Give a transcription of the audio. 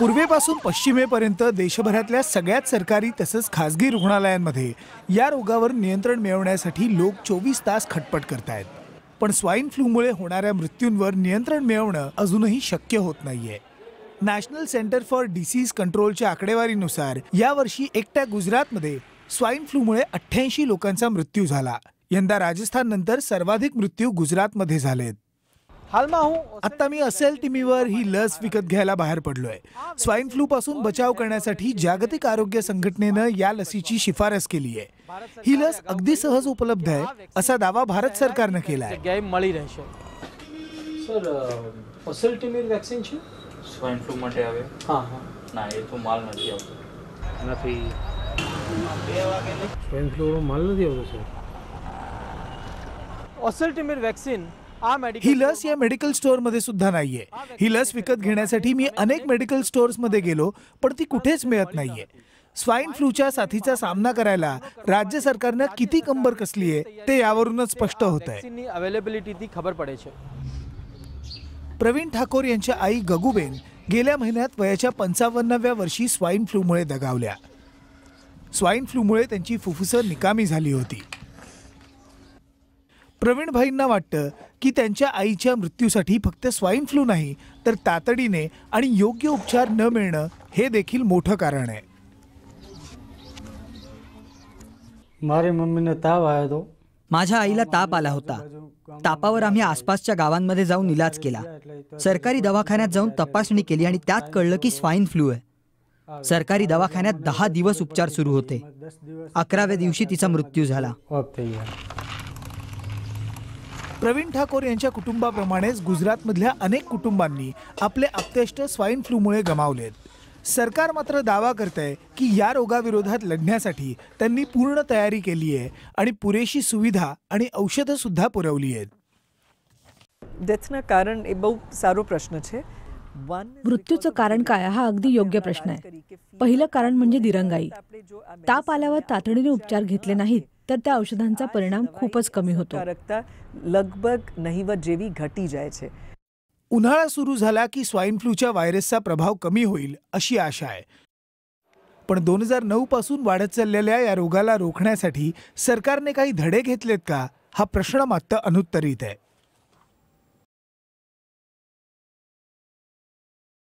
पूर्वेपासून पश्चिमेपर्यंत देशभरातल्या सगळ्यात सरकारी तसंच खासगी रुग्णालयांमध्ये या रोगावर नियंत्रण मिळवण्यासाठी लोक चोवीस तास खटपट आहेत पण स्वाईन फ्लूमुळे होणाऱ्या मृत्यूंवर नियंत्रण मिळवणं अजूनही शक्य होत नाहीये नॅशनल सेंटर फॉर डिसीज कंट्रोलच्या आकडेवारीनुसार यावर्षी एकट्या गुजरातमध्ये स्वाईन फ्लूमुळे अठ्ठ्याऐंशी लोकांचा मृत्यू झाला यंदा राजस्थाननंतर सर्वाधिक मृत्यू गुजरातमध्ये झालेत आता मी असेल टीमीवर ही लस विकत घ्यायला बाहेर पडलोय स्वाईन फ्लू पासून बचाव करण्यासाठी जागतिक आरोग्य संघटनेनं या लसीची शिफारस केली आहे ही लस अगदी सहज उपलब्ध आहे असा दावा भारत सरकारनं केला आहे स्वाईन फ्लू मध्ये हवे नाही तो माल नाही फ्लू सर वॅक्सिन ही लस या मेडिकल मध्ये सुद्धा नाहीये ही लस विकत घेण्यासाठी मी अनेक मेडिकल मध्ये गेलो पण ती कुठेच मिळत नाहीये स्वाईन फ्लूच्या साथीचा सामना करायला राज्य सरकारनं किती कंबर कसली आहे ते यावरूनच स्पष्ट होत आहे अवेलेबिलिटी ती खबर पडायची प्रवीण ठाकोर यांच्या आई गगुबेन गेल्या महिन्यात वयाच्या पंचावन्नाव्या वर्षी स्वाईन फ्लूमुळे दगावल्या स्वाईन फ्लूमुळे त्यांची फुफ्फुसं निकामी झाली होती प्रवीण भाईंना वाटतं की त्यांच्या आईच्या मृत्यूसाठी फक्त स्वाईन फ्लू नाही तर तातडीने आणि योग्य उपचार न मिळणं हे देखील मोठं कारण आहे माझ्या आईला ताप आला होता तापावर आम्ही आसपासच्या गावांमध्ये जाऊन इलाज केला सरकारी दवाखान्यात जाऊन तपासणी केली आणि त्यात कळलं की स्वाईन फ्लू आहे सरकारी दवाखान्यात दहा दिवस उपचार सुरू होते अकराव्या दिवशी तिचा मृत्यू झाला प्रवीण ठाकोर यांच्या कुटुंबाप्रमाणेच गुजरातमधल्या अनेक कुटुंबांनी आपले स्वाइन स्वाईन फ्लूमुळे गमावलेत सरकार मात्र दावा करत की या रोगाविरोधात लढण्यासाठी त्यांनी पूर्ण तयारी केली आहे आणि पुरेशी सुविधा आणि सुद्धा पुरवली आहेत डेथना कारण मृत्यूचं कारण काय हा अगदी योग्य प्रश्न आहे पहिलं कारण म्हणजे दिरंगाई ताप आल्यावर तातडीने उपचार घेतले नाहीत तर त्या औषधांचा परिणाम खूपच कमी होतो लगभग जेवी घटी जायचे उन्हाळा सुरू झाला की स्वाईन फ्लूच्या व्हायरसचा प्रभाव कमी होईल अशी आशा आहे पण दोन हजार नऊ पासून वाढत चाललेल्या या रोगाला रोखण्यासाठी सरकारने काही धडे घेतलेत का हा प्रश्न मात्र अनुत्तरित आहे